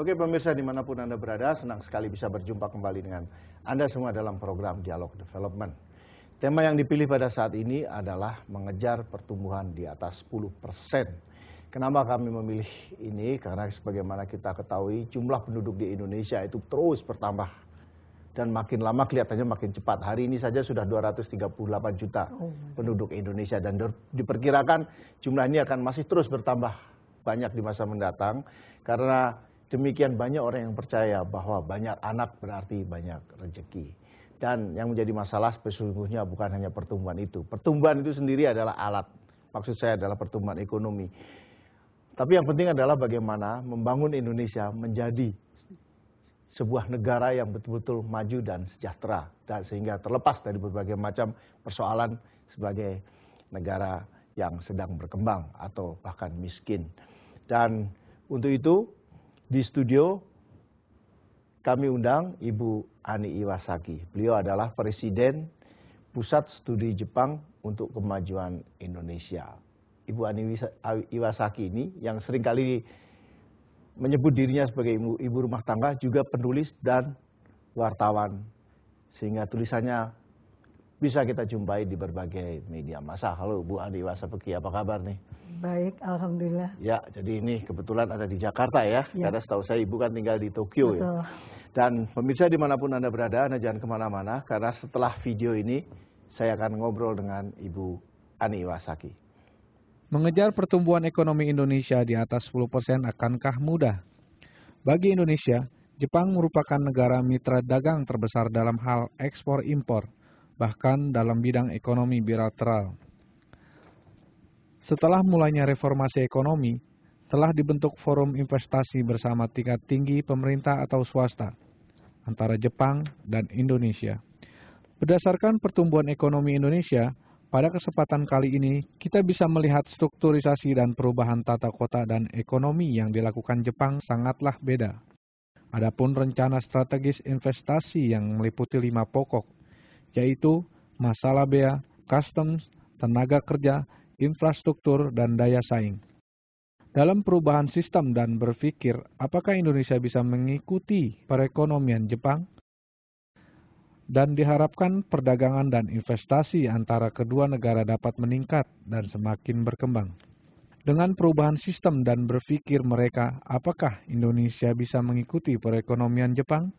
Oke pemirsa dimanapun Anda berada, senang sekali bisa berjumpa kembali dengan Anda semua dalam program Dialog Development. Tema yang dipilih pada saat ini adalah mengejar pertumbuhan di atas 10 Kenapa kami memilih ini? Karena sebagaimana kita ketahui jumlah penduduk di Indonesia itu terus bertambah. Dan makin lama kelihatannya makin cepat. Hari ini saja sudah 238 juta oh penduduk Indonesia. Dan diperkirakan jumlah ini akan masih terus bertambah banyak di masa mendatang. Karena demikian banyak orang yang percaya bahwa banyak anak berarti banyak rezeki. Dan yang menjadi masalah sesungguhnya bukan hanya pertumbuhan itu. Pertumbuhan itu sendiri adalah alat. Maksud saya adalah pertumbuhan ekonomi. Tapi yang penting adalah bagaimana membangun Indonesia menjadi sebuah negara yang betul-betul maju dan sejahtera. Dan sehingga terlepas dari berbagai macam persoalan sebagai negara yang sedang berkembang atau bahkan miskin. Dan untuk itu di studio kami undang Ibu Ani Iwasaki. Beliau adalah Presiden Pusat Studi Jepang untuk Kemajuan Indonesia. Ibu Ani Iwasaki ini yang seringkali menyebut dirinya sebagai ibu, ibu rumah tangga juga penulis dan wartawan. Sehingga tulisannya bisa kita jumpai di berbagai media massa. Halo Bu Andi Wasapeki, apa kabar nih? Baik, Alhamdulillah. Ya, jadi ini kebetulan ada di Jakarta ya, ya. karena setahu saya Ibu kan tinggal di Tokyo ya. Betul. ya. Dan pemirsa dimanapun Anda berada, Anda jangan kemana-mana, karena setelah video ini saya akan ngobrol dengan Ibu Ani Iwasaki. Mengejar pertumbuhan ekonomi Indonesia di atas 10 persen akankah mudah? Bagi Indonesia, Jepang merupakan negara mitra dagang terbesar dalam hal ekspor-impor bahkan dalam bidang ekonomi bilateral. Setelah mulainya reformasi ekonomi, telah dibentuk forum investasi bersama tingkat tinggi pemerintah atau swasta antara Jepang dan Indonesia. Berdasarkan pertumbuhan ekonomi Indonesia, pada kesempatan kali ini kita bisa melihat strukturisasi dan perubahan tata kota dan ekonomi yang dilakukan Jepang sangatlah beda. Adapun rencana strategis investasi yang meliputi lima pokok yaitu masalah bea, customs, tenaga kerja, infrastruktur, dan daya saing. Dalam perubahan sistem dan berpikir, apakah Indonesia bisa mengikuti perekonomian Jepang? Dan diharapkan perdagangan dan investasi antara kedua negara dapat meningkat dan semakin berkembang. Dengan perubahan sistem dan berpikir mereka, apakah Indonesia bisa mengikuti perekonomian Jepang?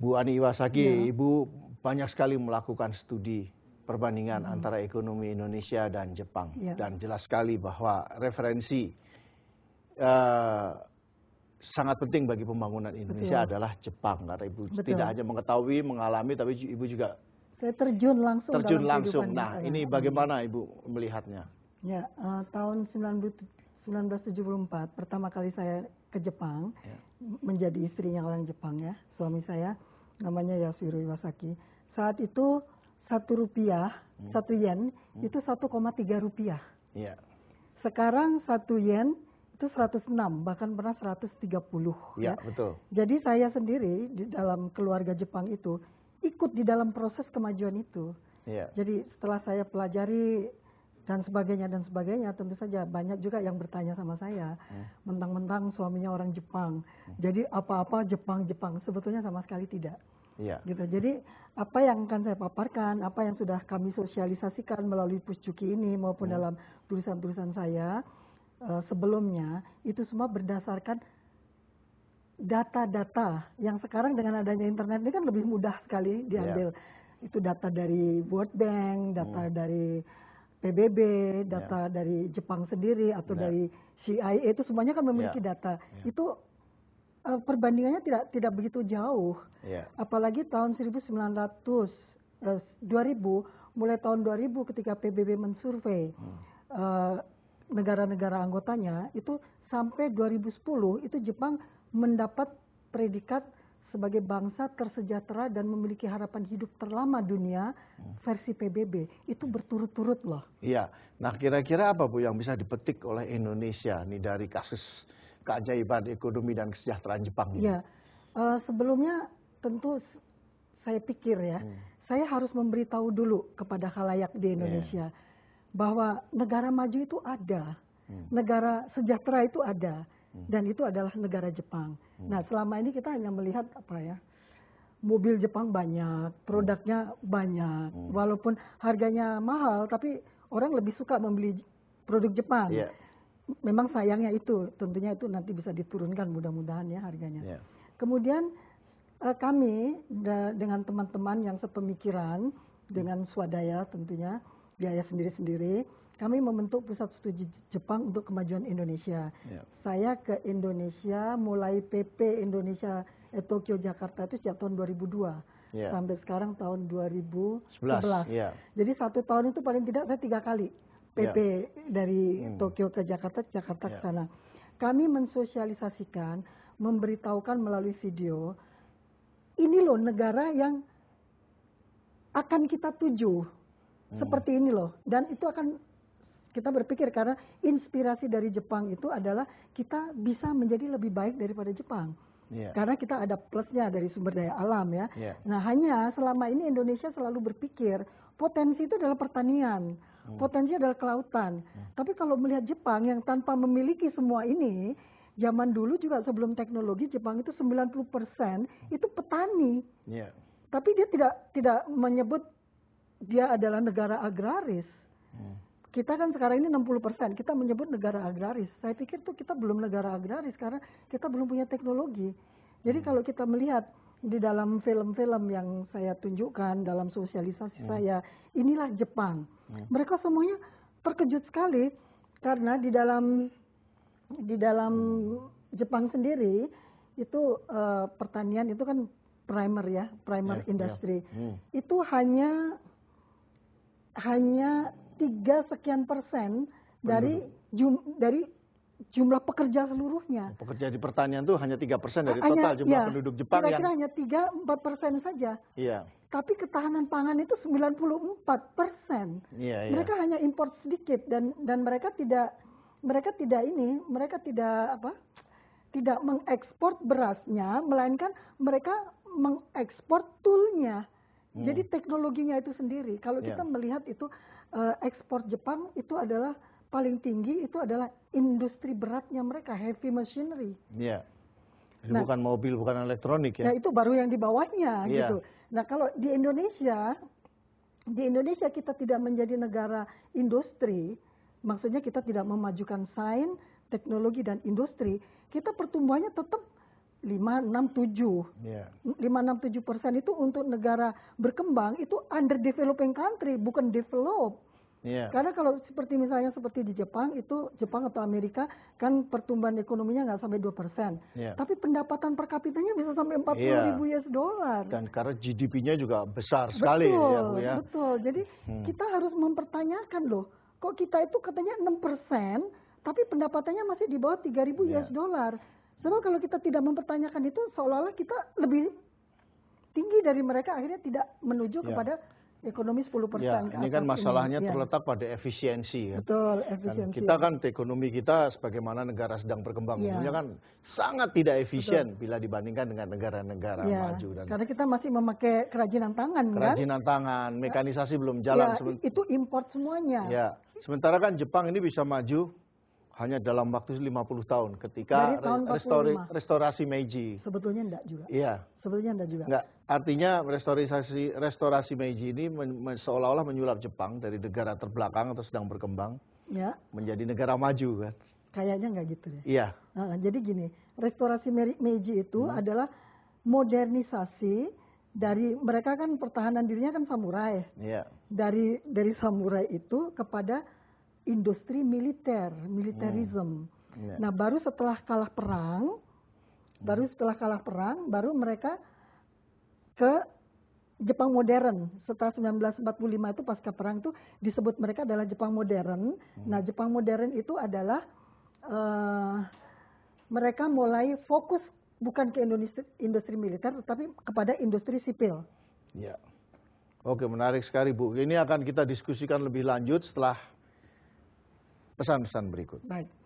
Bu Ani Iwasaki, ya. Ibu banyak sekali melakukan studi perbandingan hmm. antara ekonomi Indonesia dan Jepang ya. dan jelas sekali bahwa referensi uh, sangat penting bagi pembangunan Indonesia Betul. adalah Jepang karena ibu Betul. tidak hanya mengetahui mengalami tapi ibu juga saya terjun langsung terjun langsung nah ini hmm. bagaimana ibu melihatnya ya uh, tahun 1974 pertama kali saya ke Jepang ya. menjadi istrinya orang Jepang ya suami saya namanya Yasiro Iwasaki. Saat itu satu rupiah, hmm. satu yen hmm. itu 1,3 rupiah. Yeah. Sekarang satu yen itu 106 bahkan pernah 130 ya, ya. betul. Jadi saya sendiri di dalam keluarga Jepang itu ikut di dalam proses kemajuan itu. Ya. Jadi setelah saya pelajari dan sebagainya dan sebagainya tentu saja banyak juga yang bertanya sama saya mentang-mentang hmm. suaminya orang Jepang. Hmm. Jadi apa-apa Jepang Jepang sebetulnya sama sekali tidak. Iya. gitu jadi apa yang akan saya paparkan apa yang sudah kami sosialisasikan melalui pusjuki ini maupun iya. dalam tulisan tulisan saya eh, sebelumnya itu semua berdasarkan data-data yang sekarang dengan adanya internet ini kan lebih mudah sekali diambil Ya. itu data dari World Bank data hmm. dari PBB, data ya. dari Jepang sendiri atau ya. dari CIA itu semuanya kan memiliki ya. data. Ya. Itu Eh, perbandingannya tidak tidak begitu jauh. Yeah. Apalagi tahun 1900 eh, 2000 mulai tahun 2000 ketika PBB mensurvei hmm. eh, negara-negara anggotanya itu sampai 2010 itu Jepang mendapat predikat sebagai bangsa tersejahtera dan memiliki harapan hidup terlama dunia hmm. versi PBB itu berturut-turut loh. Iya. Nah, kira-kira apa Bu yang bisa dipetik oleh Indonesia nih dari kasus keajaiban ekonomi dan kesejahteraan Jepang ini? Ya, uh, sebelumnya tentu saya pikir ya, hmm. saya harus memberitahu dulu kepada khalayak di Indonesia yeah. bahwa negara maju itu ada, hmm. negara sejahtera itu ada, hmm. dan itu adalah negara Jepang. Hmm. Nah, selama ini kita hanya melihat apa ya? mobil Jepang banyak, produknya hmm. banyak. Hmm. Walaupun harganya mahal, tapi orang lebih suka membeli produk Jepang. Yeah memang sayangnya itu tentunya itu nanti bisa diturunkan mudah-mudahan ya harganya. Yeah. Kemudian uh, kami da, dengan teman-teman yang sepemikiran dengan swadaya tentunya biaya sendiri-sendiri kami membentuk pusat studi Jepang untuk kemajuan Indonesia. Yeah. Saya ke Indonesia mulai PP Indonesia eh, Tokyo Jakarta itu sejak tahun 2002 yeah. sampai sekarang tahun 2011. yeah. Jadi satu tahun itu paling tidak saya tiga kali pp iya. dari hmm. tokyo ke jakarta jakarta ke iya. sana kami mensosialisasikan memberitahukan melalui video ini loh negara yang akan kita tuju hmm. seperti ini loh dan itu akan kita berpikir karena inspirasi dari Jepang itu adalah kita bisa menjadi lebih baik daripada Jepang. Yeah. Karena kita ada plusnya dari sumber daya alam ya. Yeah. Nah hanya selama ini Indonesia selalu berpikir potensi itu adalah pertanian. Hmm. Potensi adalah kelautan. Hmm. Tapi kalau melihat Jepang yang tanpa memiliki semua ini, zaman dulu juga sebelum teknologi Jepang itu 90% hmm. itu petani. Yeah. Tapi dia tidak tidak menyebut dia adalah negara agraris. Hmm. Kita kan sekarang ini 60%, kita menyebut negara agraris. Saya pikir tuh kita belum negara agraris karena kita belum punya teknologi. Jadi hmm. kalau kita melihat di dalam film-film yang saya tunjukkan dalam sosialisasi hmm. saya inilah Jepang hmm. mereka semuanya terkejut sekali karena di dalam di dalam hmm. Jepang sendiri itu uh, pertanian itu kan primer ya primer yeah, ya. industri yeah. Hmm. itu hanya hanya tiga sekian persen dari jum, dari jumlah pekerja seluruhnya. Oh, pekerja di pertanian itu hanya tiga persen dari hanya, total jumlah ya, penduduk Jepang kira -kira yang... hanya tiga empat persen saja. Iya. Tapi ketahanan pangan itu 94 persen. Iya, iya. Mereka hanya impor sedikit dan dan mereka tidak mereka tidak ini mereka tidak apa tidak mengekspor berasnya melainkan mereka mengekspor toolnya. Hmm. Jadi teknologinya itu sendiri. Kalau yeah. kita melihat itu eh, ekspor Jepang itu adalah paling tinggi itu adalah industri beratnya mereka, heavy machinery. Iya. Ini nah, bukan mobil, bukan elektronik ya. Nah, itu baru yang di bawahnya ya. gitu. Nah, kalau di Indonesia di Indonesia kita tidak menjadi negara industri, maksudnya kita tidak memajukan sains, teknologi dan industri, kita pertumbuhannya tetap 567. Yeah. 567 persen itu untuk negara berkembang itu under developing country, bukan develop. Iya. karena kalau seperti misalnya seperti di Jepang itu Jepang atau Amerika kan pertumbuhan ekonominya nggak sampai dua persen, iya. tapi pendapatan per kapitanya bisa sampai empat puluh iya. ribu US dollar. Dan karena GDP-nya juga besar betul, sekali ya Bu ya. Betul, jadi hmm. kita harus mempertanyakan loh, kok kita itu katanya enam persen, tapi pendapatannya masih di bawah tiga ribu US dollar. Sebab kalau kita tidak mempertanyakan itu seolah-olah kita lebih tinggi dari mereka akhirnya tidak menuju kepada ekonomi 10 persen. Ya, ini kan masalahnya ini. Ya. terletak pada efisiensi. Ya. Betul, efisiensi. Dan kita kan ekonomi kita sebagaimana negara sedang berkembang, ya. kan sangat tidak efisien Betul. bila dibandingkan dengan negara-negara ya. maju. Dan Karena kita masih memakai kerajinan tangan, kan? kerajinan kan? tangan, mekanisasi belum jalan. Ya, itu import semuanya. Ya, sementara kan Jepang ini bisa maju hanya dalam waktu 50 tahun ketika tahun Restori, restorasi Meiji. Sebetulnya enggak juga. Iya. Sebetulnya enggak juga. Enggak. Artinya restorasi restorasi Meiji ini men, men, seolah-olah menyulap Jepang dari negara terbelakang atau sedang berkembang ya. menjadi negara maju kan. Kayaknya enggak gitu ya Iya. Nah, jadi gini, restorasi Meiji itu hmm. adalah modernisasi dari mereka kan pertahanan dirinya kan samurai. Iya. Dari dari samurai itu kepada industri militer, militerism. Hmm. Yeah. Nah, baru setelah kalah perang, hmm. baru setelah kalah perang, baru mereka ke Jepang modern. Setelah 1945 itu pasca perang itu disebut mereka adalah Jepang modern. Hmm. Nah, Jepang modern itu adalah uh, mereka mulai fokus bukan ke industri, industri militer, tetapi kepada industri sipil. Ya. Oke, menarik sekali Bu. Ini akan kita diskusikan lebih lanjut setelah pesan-pesan berikut. Baik.